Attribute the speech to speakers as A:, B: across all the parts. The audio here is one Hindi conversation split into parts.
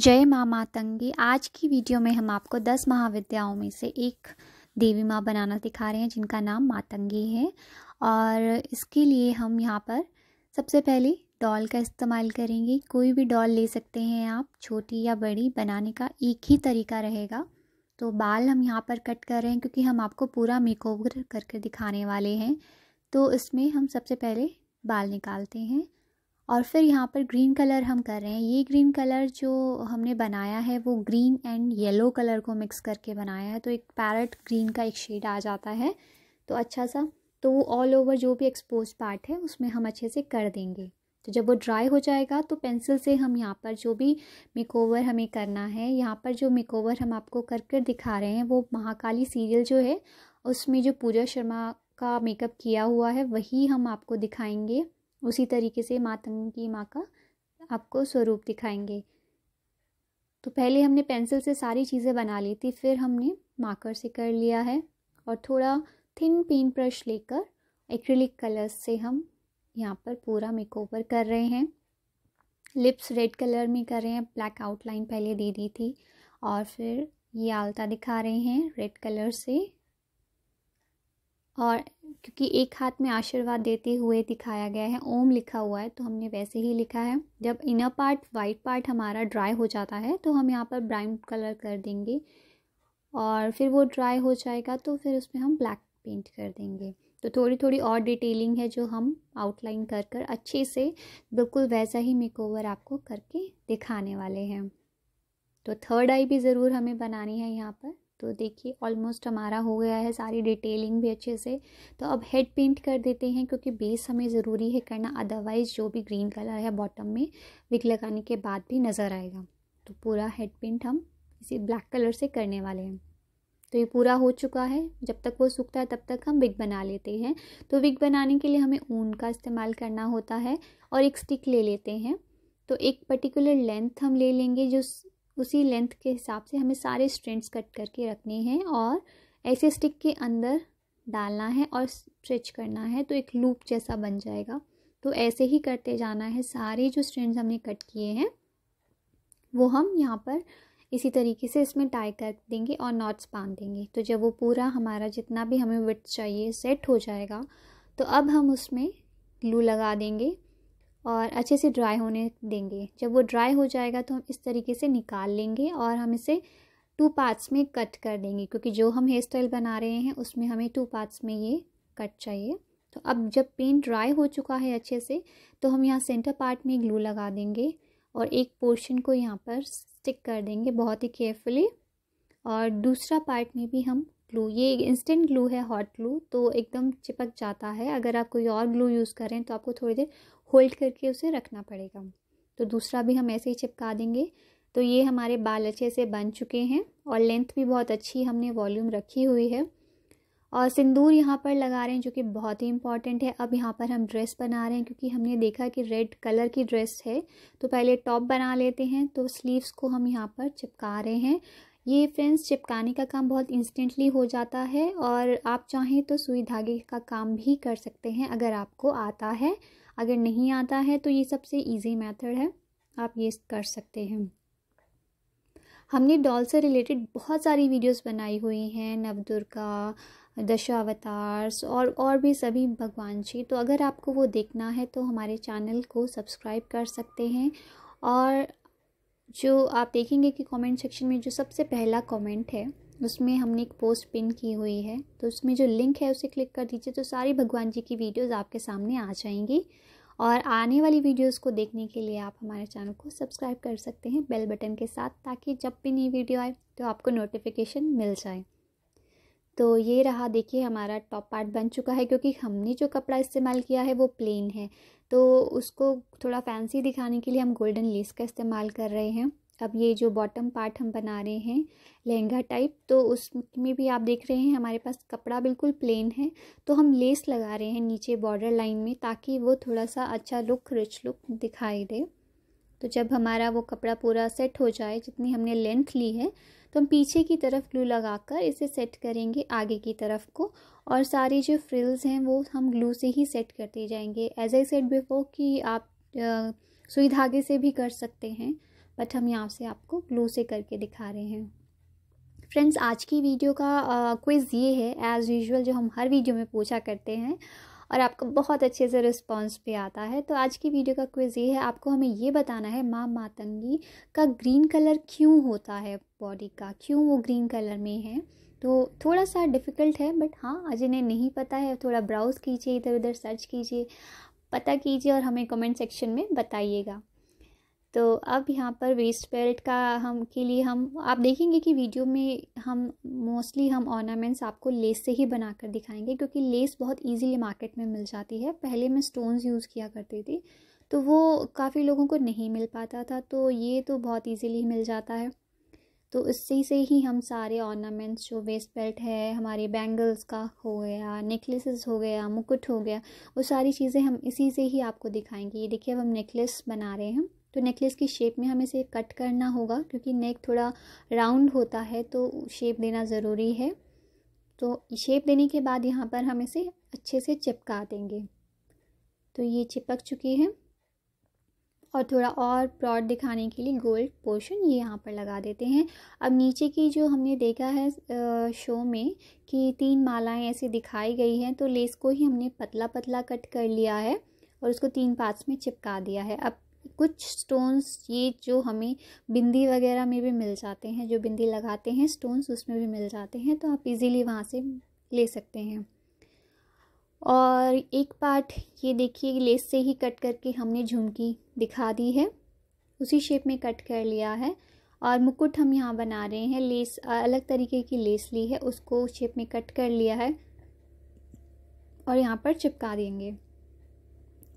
A: जय माँ मातंगी आज की वीडियो में हम आपको दस महाविद्याओं में से एक देवी माँ बनाना दिखा रहे हैं जिनका नाम मातंगी है और इसके लिए हम यहाँ पर सबसे पहले डॉल का इस्तेमाल करेंगे कोई भी डॉल ले सकते हैं आप छोटी या बड़ी बनाने का एक ही तरीका रहेगा तो बाल हम यहाँ पर कट कर रहे हैं क्योंकि हम आपको पूरा मेकओवर करके दिखाने वाले हैं तो इसमें हम सबसे पहले बाल निकालते हैं और फिर यहाँ पर ग्रीन कलर हम कर रहे हैं ये ग्रीन कलर जो हमने बनाया है वो ग्रीन एंड येलो कलर को मिक्स करके बनाया है तो एक पैरट ग्रीन का एक शेड आ जाता है तो अच्छा सा तो वो ऑल ओवर जो भी एक्सपोज पार्ट है उसमें हम अच्छे से कर देंगे तो जब वो ड्राई हो जाएगा तो पेंसिल से हम यहाँ पर जो भी मेकओवर हमें करना है यहाँ पर जो मेकओवर हम आपको कर कर दिखा रहे हैं वो महाकाली सीरियल जो है उसमें जो पूजा शर्मा का मेकअप किया हुआ है वही हम आपको दिखाएंगे उसी तरीके से मातंगी माँ का आपको स्वरूप दिखाएंगे तो पहले हमने पेंसिल से सारी चीज़ें बना ली थी फिर हमने मार्कर से कर लिया है और थोड़ा थिन पेंट ब्रश लेकर एक्रिलिक कलर्स से हम यहाँ पर पूरा मेकओवर कर रहे हैं लिप्स रेड कलर में कर रहे हैं ब्लैक आउटलाइन पहले दे दी थी और फिर ये आलता दिखा रहे हैं रेड कलर से और क्योंकि एक हाथ में आशीर्वाद देते हुए दिखाया गया है ओम लिखा हुआ है तो हमने वैसे ही लिखा है जब इनर पार्ट वाइट पार्ट हमारा ड्राई हो जाता है तो हम यहाँ पर ब्राउन कलर कर देंगे और फिर वो ड्राई हो जाएगा तो फिर उसमें हम ब्लैक पेंट कर देंगे तो थोड़ी थोड़ी और डिटेलिंग है जो हम आउटलाइन कर कर अच्छे से बिल्कुल वैसा ही मेकओवर आपको करके दिखाने वाले हैं तो थर्ड आई भी ज़रूर हमें बनानी है यहाँ पर तो देखिए ऑलमोस्ट हमारा हो गया है सारी डिटेलिंग भी अच्छे से तो अब हेड पेंट कर देते हैं क्योंकि बेस हमें ज़रूरी है करना अदरवाइज़ जो भी ग्रीन कलर है बॉटम में विक लगाने के बाद भी नज़र आएगा तो पूरा हेड पेंट हम इसी ब्लैक कलर से करने वाले हैं तो ये पूरा हो चुका है जब तक वो सूखता है तब तक हम विग बना लेते हैं तो विग बनाने के लिए हमें ऊन का इस्तेमाल करना होता है और एक स्टिक ले लेते हैं तो एक पर्टिकुलर लेंथ हम ले लेंगे जो उसी लेंथ के हिसाब से हमें सारे स्ट्रेंड्स कट करके रखने हैं और ऐसे स्टिक के अंदर डालना है और स्ट्रेच करना है तो एक लूप जैसा बन जाएगा तो ऐसे ही करते जाना है सारे जो स्ट्रेंड्स हमने कट किए हैं वो हम यहाँ पर इसी तरीके से इसमें टाई कर देंगे और नॉट्स बांध देंगे तो जब वो पूरा हमारा जितना भी हमें विथ चाहिए सेट हो जाएगा तो अब हम उसमें ग्लू लगा देंगे और अच्छे से ड्राई होने देंगे जब वो ड्राई हो जाएगा तो हम इस तरीके से निकाल लेंगे और हम इसे टू पार्ट्स में कट कर देंगे क्योंकि जो हम हेयर स्टाइल बना रहे हैं उसमें हमें टू पार्ट्स में ये कट चाहिए तो अब जब पेंट ड्राई हो चुका है अच्छे से तो हम यहाँ सेंटर पार्ट में ग्लू लगा देंगे और एक पोर्शन को यहाँ पर स्टिक कर देंगे बहुत ही केयरफुली और दूसरा पार्ट में भी हम ग्लू ये इंस्टेंट ग्लू है हॉट ग्लू तो एकदम चिपक जाता है अगर आप कोई और ग्लू यूज़ करें तो आपको थोड़ी देर होल्ड करके उसे रखना पड़ेगा तो दूसरा भी हम ऐसे ही चिपका देंगे तो ये हमारे बाल अच्छे से बन चुके हैं और लेंथ भी बहुत अच्छी हमने वॉल्यूम रखी हुई है और सिंदूर यहाँ पर लगा रहे हैं जो कि बहुत ही इंपॉर्टेंट है अब यहाँ पर हम ड्रेस बना रहे हैं क्योंकि हमने देखा कि रेड कलर की ड्रेस है तो पहले टॉप बना लेते हैं तो स्लीव्स को हम यहाँ पर चिपका रहे हैं ये फ्रेंड्स चिपकाने का काम बहुत इंस्टेंटली हो जाता है और आप चाहें तो सुई धागे का काम भी कर सकते हैं अगर आपको आता है अगर नहीं आता है तो ये सबसे ईजी मेथड है आप ये कर सकते हैं हमने डॉल से रिलेटेड बहुत सारी वीडियोस बनाई हुई हैं नवदुर्गा दशावतार्स और और भी सभी भगवान जी तो अगर आपको वो देखना है तो हमारे चैनल को सब्सक्राइब कर सकते हैं और जो आप देखेंगे कि कमेंट सेक्शन में जो सबसे पहला कमेंट है उसमें हमने एक पोस्ट पिन की हुई है तो उसमें जो लिंक है उसे क्लिक कर दीजिए तो सारी भगवान जी की वीडियोज़ आपके सामने आ जाएंगी और आने वाली वीडियोस को देखने के लिए आप हमारे चैनल को सब्सक्राइब कर सकते हैं बेल बटन के साथ ताकि जब भी नई वीडियो आए तो आपको नोटिफिकेशन मिल जाए तो ये रहा देखिए हमारा टॉप पार्ट बन चुका है क्योंकि हमने जो कपड़ा इस्तेमाल किया है वो प्लेन है तो उसको थोड़ा फैंसी दिखाने के लिए हम गोल्डन लेस का इस्तेमाल कर रहे हैं अब ये जो बॉटम पार्ट हम बना रहे हैं लहंगा टाइप तो उसमें भी आप देख रहे हैं हमारे पास कपड़ा बिल्कुल प्लेन है तो हम लेस लगा रहे हैं नीचे बॉर्डर लाइन में ताकि वो थोड़ा सा अच्छा लुक रिच लुक दिखाई दे तो जब हमारा वो कपड़ा पूरा सेट हो जाए जितनी हमने लेंथ ली है तो हम पीछे की तरफ ग्लू लगाकर इसे सेट करेंगे आगे की तरफ को और सारी जो फ्रिल्स हैं वो हम ग्लू से ही सेट करते जाएंगे एज आई सेट बिफोर कि आप सुई धागे से भी कर सकते हैं बट हम यहाँ से आपको ब्लू से करके दिखा रहे हैं फ्रेंड्स आज की वीडियो का क्विज़ ये है एज़ यूजुअल जो हम हर वीडियो में पूछा करते हैं और आपको बहुत अच्छे से रिस्पांस भी आता है तो आज की वीडियो का क्विज़ ये है आपको हमें ये बताना है माँ मातंगी का ग्रीन कलर क्यों होता है बॉडी का क्यों वो ग्रीन कलर में है तो थोड़ा सा डिफ़िकल्ट है बट हाँ अजय इन्हें नहीं पता है थोड़ा ब्राउज़ कीजिए इधर उधर सर्च कीजिए पता कीजिए और हमें कमेंट सेक्शन में बताइएगा तो अब यहाँ पर वेस्ट बेल्ट का हम के लिए हम आप देखेंगे कि वीडियो में हम मोस्टली हम ऑर्नामेंट्स आपको लेस से ही बनाकर दिखाएंगे क्योंकि लेस बहुत इजीली मार्केट में मिल जाती है पहले मैं स्टोन्स यूज़ किया करती थी तो वो काफ़ी लोगों को नहीं मिल पाता था तो ये तो बहुत ईजीली मिल जाता है तो इससे से ही हम सारे ऑर्नामेंट्स जो वेस्ट बेल्ट है हमारे बैंगल्स का हो गया नेकलेसेस हो गया मुकुट हो गया वो सारी चीज़ें हम इसी से ही आपको दिखाएंगे ये देखिए अब हम नेकलेस बना रहे हैं तो नेकलेस की शेप में हमें इसे कट करना होगा क्योंकि नेक थोड़ा राउंड होता है तो शेप देना ज़रूरी है तो शेप देने के बाद यहाँ पर हम इसे अच्छे से चिपका देंगे तो ये चिपक चुकी है और थोड़ा और प्रॉड दिखाने के लिए गोल्ड पोर्शन ये यहाँ पर लगा देते हैं अब नीचे की जो हमने देखा है शो में कि तीन मालाएं ऐसे दिखाई गई हैं तो लेस को ही हमने पतला पतला कट कर लिया है और उसको तीन पार्ट्स में चिपका दिया है अब कुछ स्टोन्स ये जो हमें बिंदी वगैरह में भी मिल जाते हैं जो बिंदी लगाते हैं स्टोन्स उसमें भी मिल जाते हैं तो आप इजीली वहाँ से ले सकते हैं और एक पार्ट ये देखिए लेस से ही कट करके हमने झुमकी दिखा दी है उसी शेप में कट कर लिया है और मुकुट हम यहाँ बना रहे हैं लेस अलग तरीके की लेस ली है उसको शेप में कट कर लिया है और यहाँ पर चिपका देंगे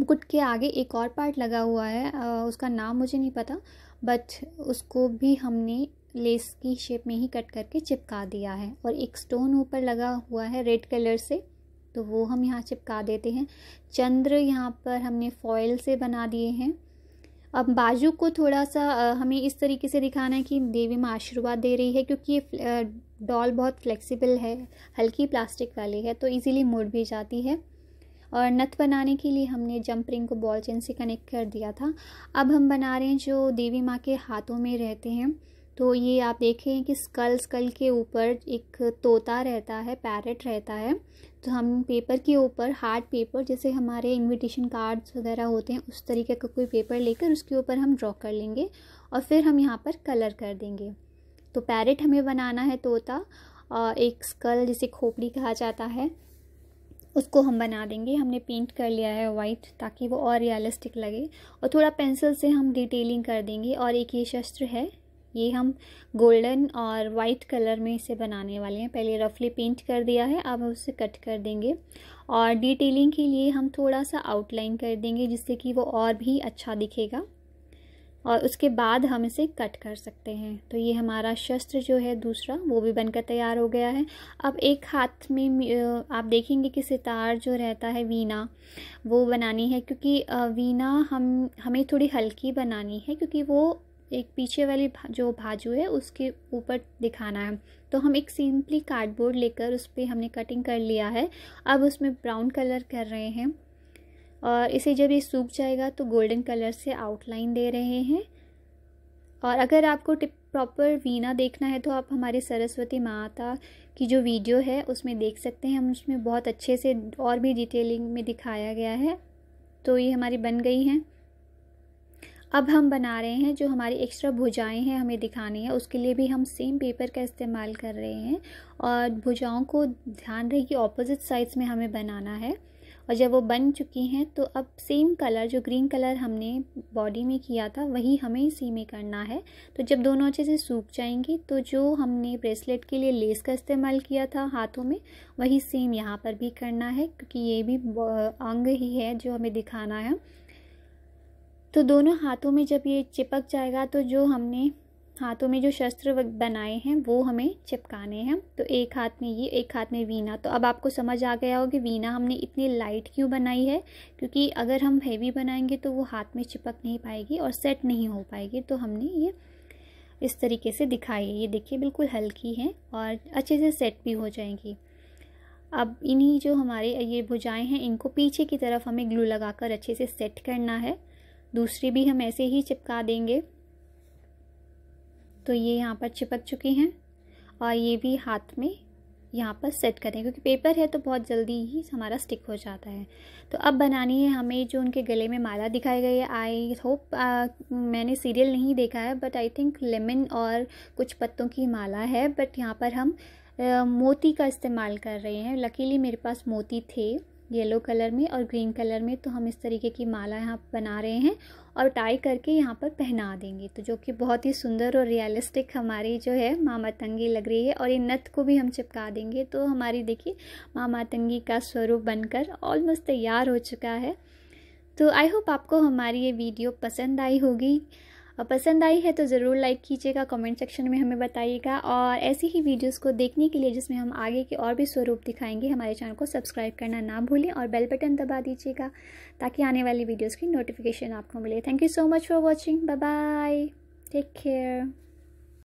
A: मुकुट के आगे एक और पार्ट लगा हुआ है उसका नाम मुझे नहीं पता बट उसको भी हमने लेस की शेप में ही कट करके चिपका दिया है और एक स्टोन ऊपर लगा हुआ है रेड कलर से तो वो हम यहाँ चिपका देते हैं चंद्र यहाँ पर हमने फॉयल से बना दिए हैं अब बाजू को थोड़ा सा हमें इस तरीके से दिखाना है कि देवी माँ आशीर्वाद दे रही है क्योंकि ये डॉल बहुत फ्लेक्सिबल है हल्की प्लास्टिक वाली है तो इजीली मुड़ भी जाती है और नथ बनाने के लिए हमने जंप रिंग को बॉल चेन से कनेक्ट कर दिया था अब हम बना रहे हैं जो देवी माँ के हाथों में रहते हैं तो ये आप देखें कि स्कल स्कल के ऊपर एक तोता रहता है पैरट रहता है तो हम पेपर के ऊपर हार्ड पेपर जैसे हमारे इनविटेशन कार्ड्स वगैरह होते हैं उस तरीके का को कोई पेपर लेकर उसके ऊपर हम ड्रॉ कर लेंगे और फिर हम यहाँ पर कलर कर देंगे तो पैरट हमें बनाना है तोता और एक स्कल जिसे खोपड़ी कहा जाता है उसको हम बना देंगे हमने पेंट कर लिया है वाइट ताकि वो और रियलिस्टिक लगे और थोड़ा पेंसिल से हम डिटेलिंग कर देंगे और एक ये शस्त्र है ये हम गोल्डन और वाइट कलर में इसे बनाने वाले हैं पहले रफली पेंट कर दिया है अब हम उसे कट कर देंगे और डिटेलिंग के लिए हम थोड़ा सा आउटलाइन कर देंगे जिससे कि वो और भी अच्छा दिखेगा और उसके बाद हम इसे कट कर सकते हैं तो ये हमारा शस्त्र जो है दूसरा वो भी बनकर तैयार हो गया है अब एक हाथ में आप देखेंगे कि सितार जो रहता है वीना वो बनानी है क्योंकि वीना हम हमें थोड़ी हल्की बनानी है क्योंकि वो एक पीछे वाली जो बाजू है उसके ऊपर दिखाना है तो हम एक सिंपली कार्डबोर्ड लेकर उस पर हमने कटिंग कर लिया है अब उसमें ब्राउन कलर कर रहे हैं और इसे जब ये सूख जाएगा तो गोल्डन कलर से आउटलाइन दे रहे हैं और अगर आपको टिप प्रॉपर वीना देखना है तो आप हमारे सरस्वती माता की जो वीडियो है उसमें देख सकते हैं हम उसमें बहुत अच्छे से और भी डिटेलिंग में दिखाया गया है तो ये हमारी बन गई हैं अब हम बना रहे हैं जो हमारी एक्स्ट्रा भुजाएं हैं हमें दिखानी है उसके लिए भी हम सेम पेपर का इस्तेमाल कर रहे हैं और भुजाओं को ध्यान रहे कि ऑपोजिट साइड्स में हमें बनाना है और जब वो बन चुकी हैं तो अब सेम कलर जो ग्रीन कलर हमने बॉडी में किया था वही हमें इसी में करना है तो जब दोनों अच्छे से सूख जाएंगी तो जो हमने ब्रेसलेट के लिए लेस का इस्तेमाल किया था हाथों में वही सेम यहाँ पर भी करना है क्योंकि ये भी अंग ही है जो हमें दिखाना है तो दोनों हाथों में जब ये चिपक जाएगा तो जो हमने हाथों में जो शस्त्र बनाए हैं वो हमें चिपकाने हैं तो एक हाथ में ये एक हाथ में वीना तो अब आपको समझ आ गया होगा कि वीना हमने इतनी लाइट क्यों बनाई है क्योंकि अगर हम हैवी बनाएंगे तो वो हाथ में चिपक नहीं पाएगी और सेट नहीं हो पाएगी तो हमने ये इस तरीके से दिखाई है ये देखिए बिल्कुल हल्की है और अच्छे से सेट भी हो जाएंगी अब इन्हीं जो हमारे ये भुजाएँ हैं इनको पीछे की तरफ हमें ग्लू लगा अच्छे से सेट करना है दूसरी भी हम ऐसे ही चिपका देंगे तो ये यहाँ पर चिपक चुके हैं और ये भी हाथ में यहाँ पर सेट करें क्योंकि पेपर है तो बहुत जल्दी ही हमारा स्टिक हो जाता है तो अब बनानी है हमें जो उनके गले में माला दिखाई गई है आई होप मैंने सीरियल नहीं देखा है बट आई थिंक लेमन और कुछ पत्तों की माला है बट यहाँ पर हम आ, मोती का इस्तेमाल कर रहे हैं लकीली मेरे पास मोती थे येलो कलर में और ग्रीन कलर में तो हम इस तरीके की माला यहाँ बना रहे हैं और टाई करके यहाँ पर पहना देंगे तो जो कि बहुत ही सुंदर और रियलिस्टिक हमारी जो है मामा तंगी लग रही है और ये नथ को भी हम चिपका देंगे तो हमारी देखिए मामा तंगी का स्वरूप बनकर ऑलमोस्ट तैयार हो चुका है तो आई होप आपको हमारी ये वीडियो पसंद आई होगी और पसंद आई है तो ज़रूर लाइक कीजिएगा कमेंट सेक्शन में हमें बताइएगा और ऐसी ही वीडियोस को देखने के लिए जिसमें हम आगे के और भी स्वरूप दिखाएंगे हमारे चैनल को सब्सक्राइब करना ना भूलें और बेल बटन दबा दीजिएगा ताकि आने वाली वीडियोज़ की नोटिफिकेशन आपको मिले thank you so much for watching bye bye take care